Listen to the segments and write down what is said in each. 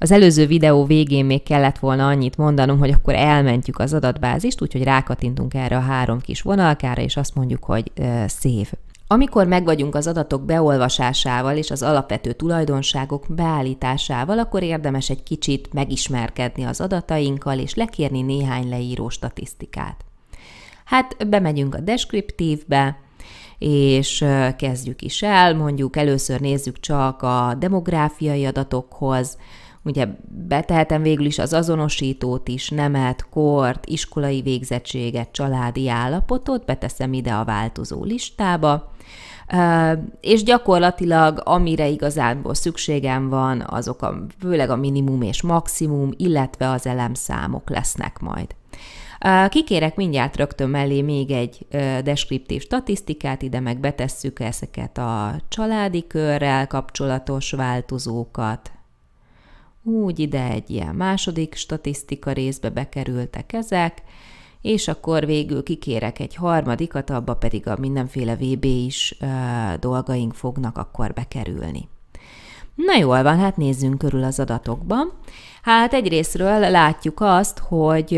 Az előző videó végén még kellett volna annyit mondanom, hogy akkor elmentjük az adatbázist, úgyhogy rákatintunk erre a három kis vonalkára, és azt mondjuk, hogy szép. Amikor megvagyunk az adatok beolvasásával és az alapvető tulajdonságok beállításával, akkor érdemes egy kicsit megismerkedni az adatainkkal és lekérni néhány leíró statisztikát. Hát bemegyünk a deskriptívbe, és kezdjük is el, mondjuk először nézzük csak a demográfiai adatokhoz, Ugye betehetem végül is az azonosítót is, nemet, kort, iskolai végzettséget, családi állapotot, beteszem ide a változó listába, és gyakorlatilag amire igazából szükségem van, azok a, főleg a minimum és maximum, illetve az elemszámok lesznek majd. Kikérek mindjárt rögtön mellé még egy deskriptív statisztikát, ide meg betesszük ezeket a családi körrel kapcsolatos változókat, úgy ide egy ilyen második statisztika részbe bekerültek ezek, és akkor végül kikérek egy harmadikat, abba pedig a mindenféle VB is ö, dolgaink fognak akkor bekerülni. Na jól van, hát nézzünk körül az adatokban. Hát egyrésztről látjuk azt, hogy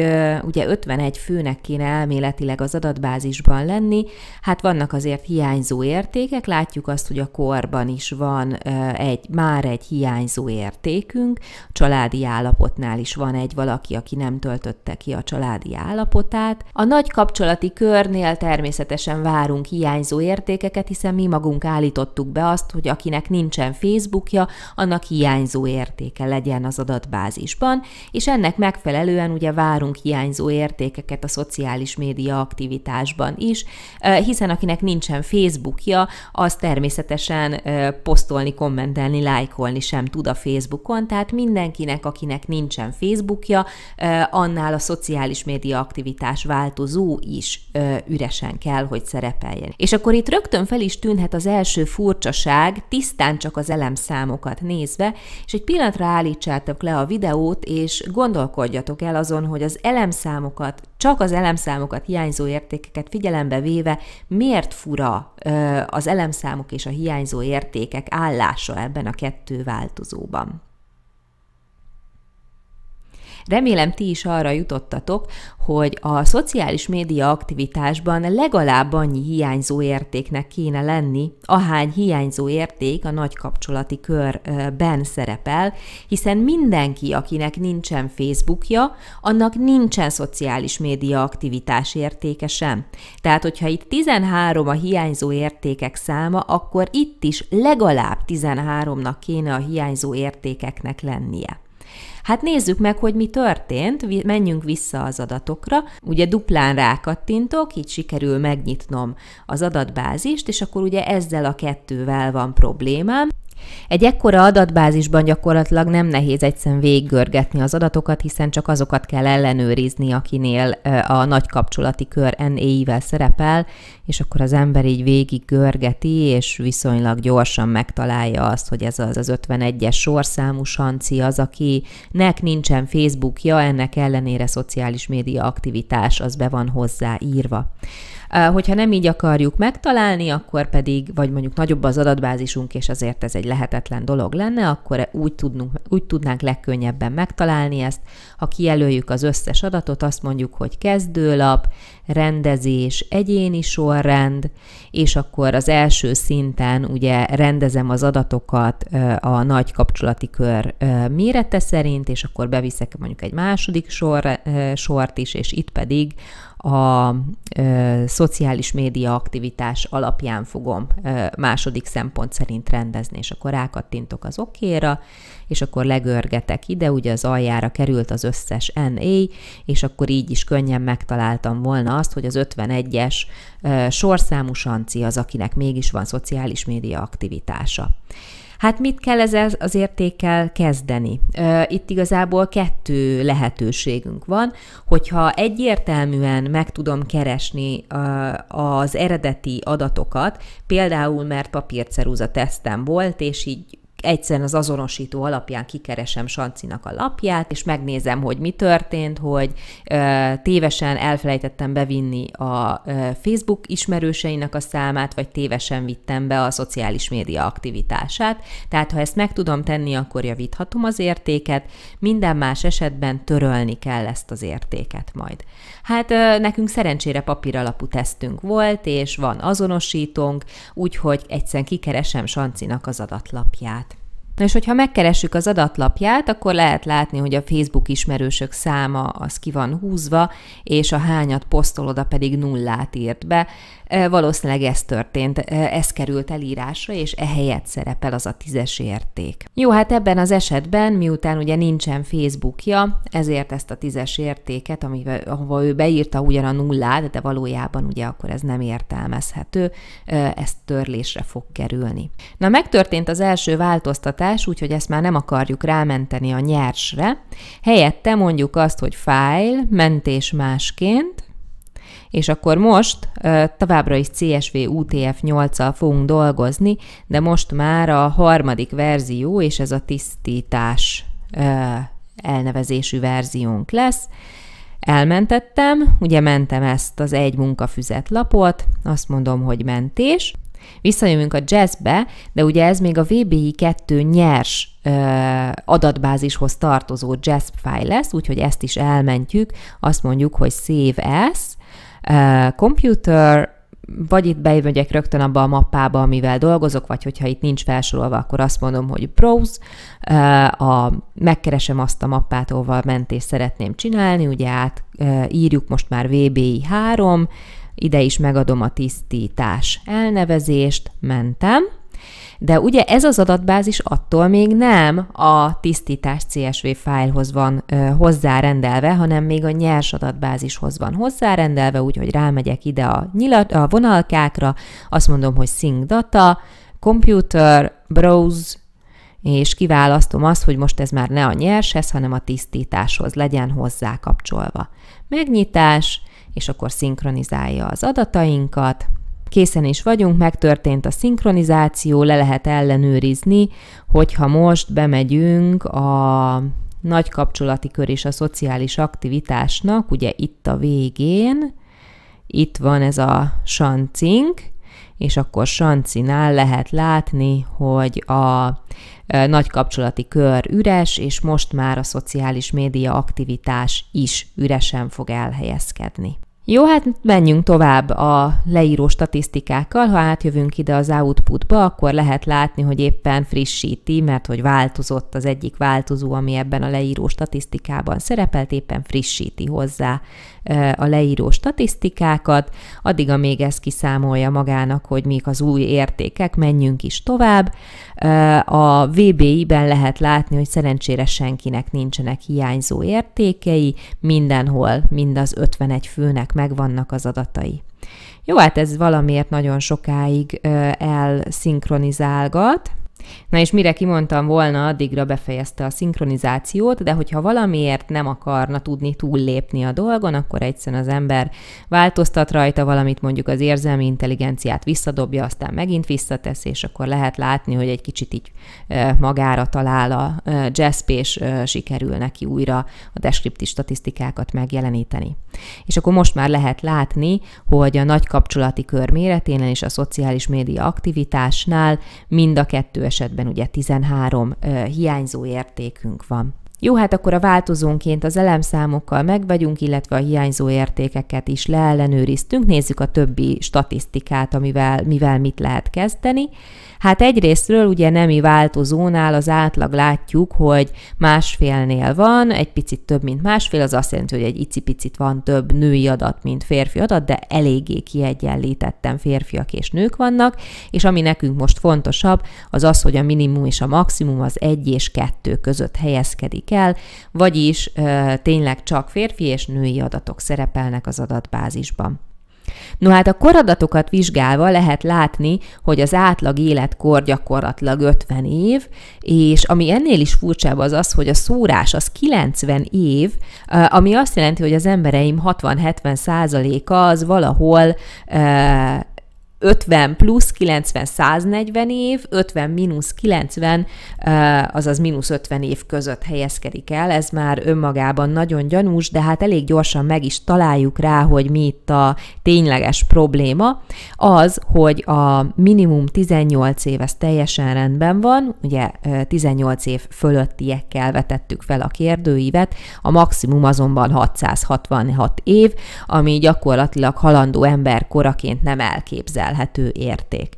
ugye 51 főnek kéne elméletileg az adatbázisban lenni, hát vannak azért hiányzó értékek, látjuk azt, hogy a korban is van egy, már egy hiányzó értékünk, a családi állapotnál is van egy valaki, aki nem töltötte ki a családi állapotát. A nagy kapcsolati körnél természetesen várunk hiányzó értékeket, hiszen mi magunk állítottuk be azt, hogy akinek nincsen Facebookja, annak hiányzó értéke legyen az adatbázisban fázisban, és ennek megfelelően ugye várunk hiányzó értékeket a szociális média aktivitásban is, eh, hiszen akinek nincsen Facebookja, az természetesen eh, posztolni, kommentelni, lájkolni sem tud a Facebookon, tehát mindenkinek, akinek nincsen Facebookja, eh, annál a szociális média aktivitás változó is üresen kell, hogy szerepeljen. És akkor itt rögtön fel is tűnhet az első furcsaság, tisztán csak az elemszámokat nézve, és egy pillanatra állítsátok le a videót, videót, és gondolkodjatok el azon, hogy az elemszámokat, csak az elemszámokat, hiányzó értékeket figyelembe véve, miért fura az elemszámok és a hiányzó értékek állása ebben a kettő változóban. Remélem ti is arra jutottatok, hogy a szociális média aktivitásban legalább annyi hiányzó értéknek kéne lenni, ahány hiányzó érték a nagy kapcsolati körben szerepel, hiszen mindenki, akinek nincsen Facebookja, annak nincsen szociális média aktivitás értéke sem. Tehát, hogyha itt 13 a hiányzó értékek száma, akkor itt is legalább 13-nak kéne a hiányzó értékeknek lennie. Hát nézzük meg, hogy mi történt, menjünk vissza az adatokra. Ugye duplán rákattintok, így sikerül megnyitnom az adatbázist, és akkor ugye ezzel a kettővel van problémám. Egy ekkora adatbázisban gyakorlatilag nem nehéz egyszerűen végiggörgetni az adatokat, hiszen csak azokat kell ellenőrizni, akinél a nagy kapcsolati kör nai e vel szerepel, és akkor az ember így végig görgeti, és viszonylag gyorsan megtalálja azt, hogy ez az az 51-es sorszámú sanci az, akinek nincsen Facebookja, ennek ellenére szociális média aktivitás az be van hozzá írva. Hogyha nem így akarjuk megtalálni, akkor pedig, vagy mondjuk nagyobb az adatbázisunk, és azért ez egy lehetetlen dolog lenne, akkor úgy, tudnunk, úgy tudnánk legkönnyebben megtalálni ezt. Ha kijelöljük az összes adatot, azt mondjuk, hogy kezdőlap, rendezés, egyéni sorrend, és akkor az első szinten ugye rendezem az adatokat a nagy kapcsolati kör mérete szerint, és akkor beviszek mondjuk egy második sor, sort is, és itt pedig a ö, szociális média aktivitás alapján fogom ö, második szempont szerint rendezni, és akkor rákattintok az okéra, és akkor legörgetek ide, ugye az aljára került az összes NA, és akkor így is könnyen megtaláltam volna azt, hogy az 51-es ö, sorszámú Sanci az, akinek mégis van szociális média aktivitása. Hát mit kell ezzel az értékkel kezdeni? Itt igazából kettő lehetőségünk van, hogyha egyértelműen meg tudom keresni az eredeti adatokat, például mert papírceruza tesztem volt, és így egyszerűen az azonosító alapján kikeresem Sancinak a lapját, és megnézem, hogy mi történt, hogy ö, tévesen elfelejtettem bevinni a ö, Facebook ismerőseinek a számát, vagy tévesen vittem be a szociális média aktivitását. Tehát, ha ezt meg tudom tenni, akkor javíthatom az értéket, minden más esetben törölni kell ezt az értéket majd. Hát ö, nekünk szerencsére papír alapú tesztünk volt, és van azonosítónk, úgyhogy egyszerűen kikeresem Sancinak az adatlapját. És hogyha megkeressük az adatlapját, akkor lehet látni, hogy a Facebook ismerősök száma az ki van húzva, és a hányat posztoloda pedig nullát írt be. E, valószínűleg ez történt, e, ez került elírásra, és ehelyett szerepel az a tízes érték. Jó, hát ebben az esetben, miután ugye nincsen Facebookja, ezért ezt a tízes értéket, amivel, ahova ő beírta ugyan a nullát, de valójában ugye akkor ez nem értelmezhető, e, ezt törlésre fog kerülni. Na, megtörtént az első változtatás, hatás, úgyhogy ezt már nem akarjuk rámenteni a nyersre. Helyette mondjuk azt, hogy fájl, mentés másként, és akkor most továbbra is CSV UTF 8-al fogunk dolgozni, de most már a harmadik verzió, és ez a tisztítás elnevezésű verziónk lesz. Elmentettem, ugye mentem ezt az egy munkafüzet lapot, azt mondom, hogy mentés, Visszajövünk a jazzbe, de ugye ez még a VBI 2 nyers ö, adatbázishoz tartozó jazz file lesz, úgyhogy ezt is elmentjük, azt mondjuk, hogy save as, ö, computer, vagy itt bemegyek rögtön abba a mappába, amivel dolgozok, vagy hogyha itt nincs felsorolva, akkor azt mondom, hogy browse, a, megkeresem azt a mappát, ahol mentés szeretném csinálni, ugye át írjuk most már VBI 3, ide is megadom a tisztítás elnevezést, mentem, de ugye ez az adatbázis attól még nem a tisztítás CSV fájlhoz van ö, hozzárendelve, hanem még a nyers adatbázishoz van hozzárendelve, úgyhogy rámegyek ide a, nyilat, a vonalkákra, azt mondom, hogy sync data, computer, browse, és kiválasztom azt, hogy most ez már ne a nyershez, hanem a tisztításhoz legyen hozzá kapcsolva. Megnyitás, és akkor szinkronizálja az adatainkat. Készen is vagyunk, megtörtént a szinkronizáció, le lehet ellenőrizni, hogyha most bemegyünk a nagy kapcsolati kör és a szociális aktivitásnak, ugye itt a végén, itt van ez a sancink, és akkor Sancinál lehet látni, hogy a nagy kapcsolati kör üres, és most már a szociális média aktivitás is üresen fog elhelyezkedni. Jó, hát menjünk tovább a leíró statisztikákkal. Ha átjövünk ide az outputba, akkor lehet látni, hogy éppen frissíti, mert hogy változott az egyik változó, ami ebben a leíró statisztikában szerepelt, éppen frissíti hozzá a leíró statisztikákat, addig, amíg ez kiszámolja magának, hogy mik az új értékek, menjünk is tovább. A VBI-ben lehet látni, hogy szerencsére senkinek nincsenek hiányzó értékei, mindenhol mind az 51 főnek megvannak az adatai. Jó, hát ez valamiért nagyon sokáig elszinkronizálgat, Na és mire kimondtam volna, addigra befejezte a szinkronizációt, de hogyha valamiért nem akarna tudni túllépni a dolgon, akkor egyszerűen az ember változtat rajta valamit, mondjuk az érzelmi intelligenciát visszadobja, aztán megint visszatesz, és akkor lehet látni, hogy egy kicsit így magára talál a JASP, és sikerül neki újra a deskriptív statisztikákat megjeleníteni. És akkor most már lehet látni, hogy a nagy kapcsolati kör méretén és a szociális média aktivitásnál mind a kettő esetben ugye 13 hiányzó értékünk van. Jó, hát akkor a változónként az elemszámokkal megvagyunk, illetve a hiányzó értékeket is leellenőriztünk, nézzük a többi statisztikát, amivel mivel mit lehet kezdeni. Hát egyrésztről ugye nemi változónál az átlag látjuk, hogy másfélnél van, egy picit több, mint másfél, az azt jelenti, hogy egy icipicit van több női adat, mint férfi adat, de eléggé kiegyenlítetten férfiak és nők vannak, és ami nekünk most fontosabb, az az, hogy a minimum és a maximum az egy és kettő között helyezkedik el, vagyis e, tényleg csak férfi és női adatok szerepelnek az adatbázisban. No hát a koradatokat vizsgálva lehet látni, hogy az átlag életkor gyakorlatilag 50 év, és ami ennél is furcsább az az, hogy a szórás az 90 év, ami azt jelenti, hogy az embereim 60-70 százaléka az valahol 50 plusz 90 140 év, 50 mínusz 90, azaz mínusz 50 év között helyezkedik el. Ez már önmagában nagyon gyanús, de hát elég gyorsan meg is találjuk rá, hogy mi itt a tényleges probléma. Az, hogy a minimum 18 év, ez teljesen rendben van, ugye 18 év fölöttiekkel vetettük fel a kérdőívet, a maximum azonban 666 év, ami gyakorlatilag halandó ember koraként nem elképzel értékelhető érték.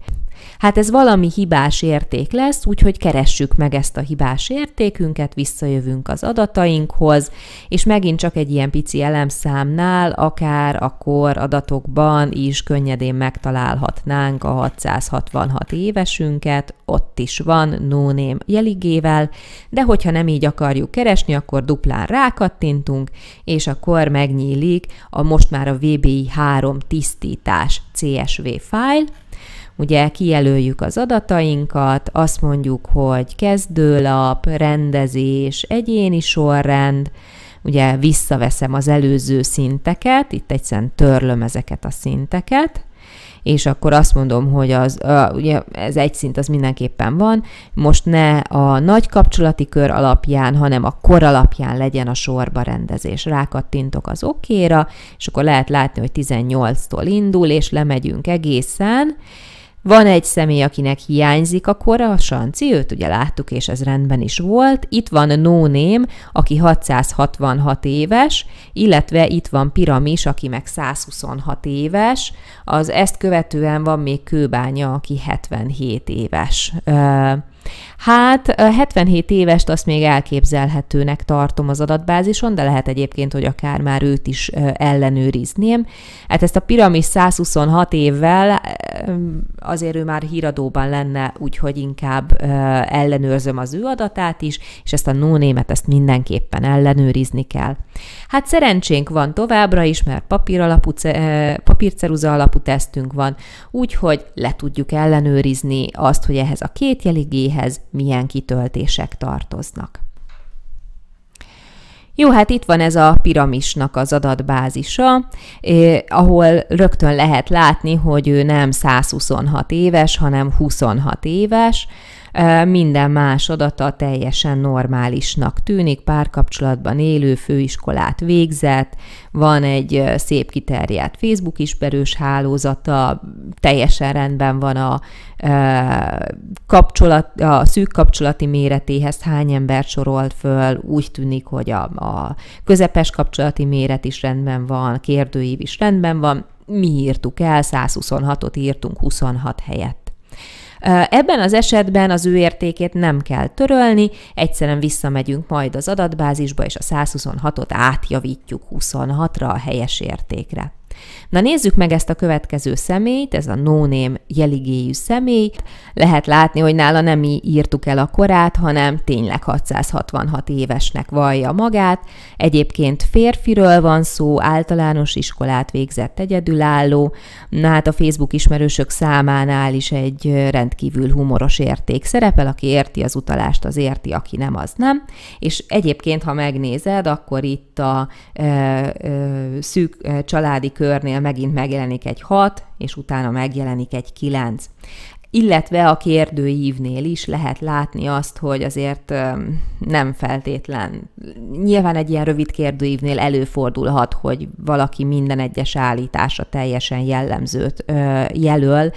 Hát ez valami hibás érték lesz, úgyhogy keressük meg ezt a hibás értékünket, visszajövünk az adatainkhoz, és megint csak egy ilyen pici elemszámnál, akár a kor adatokban is könnyedén megtalálhatnánk a 666 évesünket, ott is van nóném no jeligével, de hogyha nem így akarjuk keresni, akkor duplán rákattintunk, és akkor megnyílik a most már a VBI 3 tisztítás CSV fájl, ugye kijelöljük az adatainkat, azt mondjuk, hogy kezdőlap, rendezés, egyéni sorrend, ugye visszaveszem az előző szinteket, itt egyszerűen törlöm ezeket a szinteket, és akkor azt mondom, hogy az, a, ugye ez egy szint, az mindenképpen van, most ne a nagy kapcsolati kör alapján, hanem a kor alapján legyen a sorba rendezés. Rákattintok az okéra, és akkor lehet látni, hogy 18-tól indul, és lemegyünk egészen, van egy személy, akinek hiányzik a kora, a Sanci, őt ugye láttuk, és ez rendben is volt. Itt van Nóném, aki 666 éves, illetve itt van Piramis, aki meg 126 éves. Az ezt követően van még Kőbánya, aki 77 éves. Hát 77 évest azt még elképzelhetőnek tartom az adatbázison, de lehet egyébként, hogy akár már őt is ellenőrizném. Hát ezt a piramis 126 évvel azért ő már híradóban lenne, úgyhogy inkább ellenőrzöm az ő adatát is, és ezt a nónémet ezt mindenképpen ellenőrizni kell. Hát szerencsénk van továbbra is, mert papír alapú, papírceruza alapú tesztünk van, úgyhogy le tudjuk ellenőrizni azt, hogy ehhez a két jeligéhez milyen kitöltések tartoznak. Jó, hát itt van ez a piramisnak az adatbázisa, eh, ahol rögtön lehet látni, hogy ő nem 126 éves, hanem 26 éves, minden más adata teljesen normálisnak tűnik, párkapcsolatban élő, főiskolát végzett, van egy szép kiterjedt Facebook ismerős hálózata, teljesen rendben van a, kapcsolat, a szűk kapcsolati méretéhez hány embert sorolt föl, úgy tűnik, hogy a, a közepes kapcsolati méret is rendben van, kérdőív is rendben van, mi írtuk el, 126-ot írtunk 26 helyett Ebben az esetben az ő értékét nem kell törölni, egyszerűen visszamegyünk majd az adatbázisba, és a 126-ot átjavítjuk 26-ra a helyes értékre. Na nézzük meg ezt a következő személyt, ez a no jeligéjű személy. Lehet látni, hogy nála nem mi írtuk el a korát, hanem tényleg 666 évesnek vallja magát. Egyébként férfiről van szó, általános iskolát végzett egyedülálló. Na hát a Facebook ismerősök számánál is egy rendkívül humoros érték szerepel, aki érti az utalást, az érti, aki nem, az nem. És egyébként, ha megnézed, akkor itt a ö, ö, szűk ö, családi kör sörnél megint megjelenik egy 6, és utána megjelenik egy 9 illetve a kérdőívnél is lehet látni azt, hogy azért nem feltétlen. Nyilván egy ilyen rövid kérdőívnél előfordulhat, hogy valaki minden egyes állítása teljesen jellemzőt jelöl,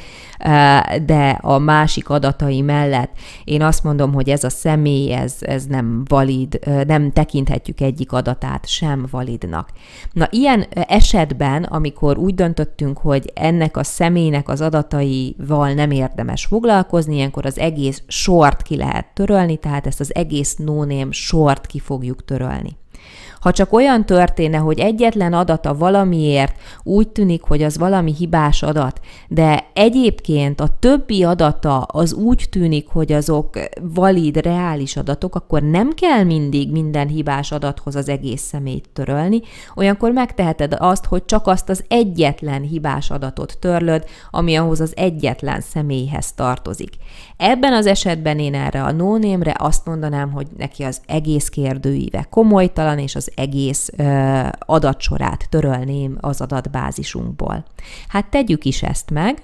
de a másik adatai mellett én azt mondom, hogy ez a személy, ez, ez nem valid, nem tekinthetjük egyik adatát sem validnak. Na, ilyen esetben, amikor úgy döntöttünk, hogy ennek a személynek az adataival nem érdemes érdemes foglalkozni, ilyenkor az egész sort ki lehet törölni, tehát ezt az egész no sort ki fogjuk törölni. Ha csak olyan történne, hogy egyetlen adata valamiért úgy tűnik, hogy az valami hibás adat, de egyébként a többi adata az úgy tűnik, hogy azok valid, reális adatok, akkor nem kell mindig minden hibás adathoz az egész szemét törölni. Olyankor megteheted azt, hogy csak azt az egyetlen hibás adatot törlöd, ami ahhoz az egyetlen személyhez tartozik. Ebben az esetben én erre a nónémre azt mondanám, hogy neki az egész kérdőíve komolytalan, és az egész ö, adatsorát törölném az adatbázisunkból. Hát tegyük is ezt meg,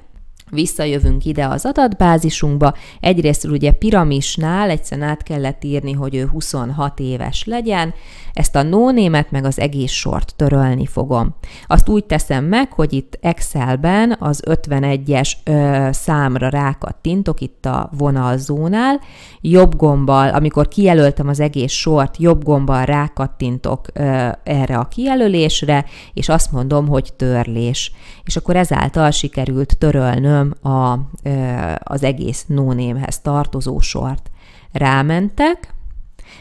Visszajövünk ide az adatbázisunkba, egyrészt ugye piramisnál egyszerűen át kellett írni, hogy ő 26 éves legyen, ezt a nónémet meg az egész sort törölni fogom. Azt úgy teszem meg, hogy itt Excelben az 51-es ö, számra rákattintok, itt a vonalzónál, jobb gombbal, amikor kijelöltem az egész sort, jobb gombbal rákattintok ö, erre a kijelölésre, és azt mondom, hogy törlés. És akkor ezáltal sikerült törölnöm külön a, az egész nónémhez tartozó sort. Rámentek,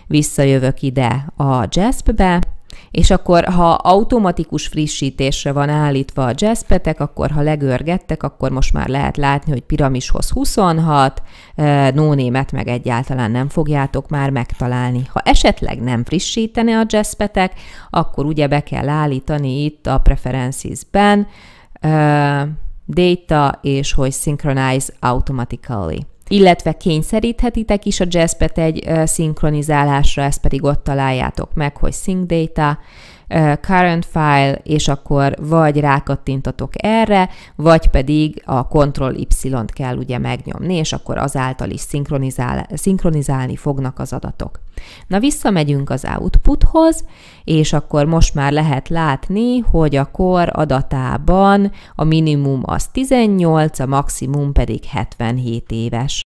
visszajövök ide a Jaspbe, és akkor, ha automatikus frissítésre van állítva a jazzpetek, akkor ha legörgettek, akkor most már lehet látni, hogy piramishoz 26, nónémet meg egyáltalán nem fogjátok már megtalálni. Ha esetleg nem frissítene a jazzpetek, akkor ugye be kell állítani itt a preferences-ben, data és hogy synchronize automatically illetve kényszeríthetitek is a jazzpet egy szinkronizálásra, ezt pedig ott találjátok meg, hogy sync data, current file, és akkor vagy rákattintatok erre, vagy pedig a Ctrl Y-t kell ugye megnyomni, és akkor azáltal is szinkronizál, szinkronizálni fognak az adatok. Na visszamegyünk az outputhoz, és akkor most már lehet látni, hogy a kor adatában a minimum az 18, a maximum pedig 77 éves.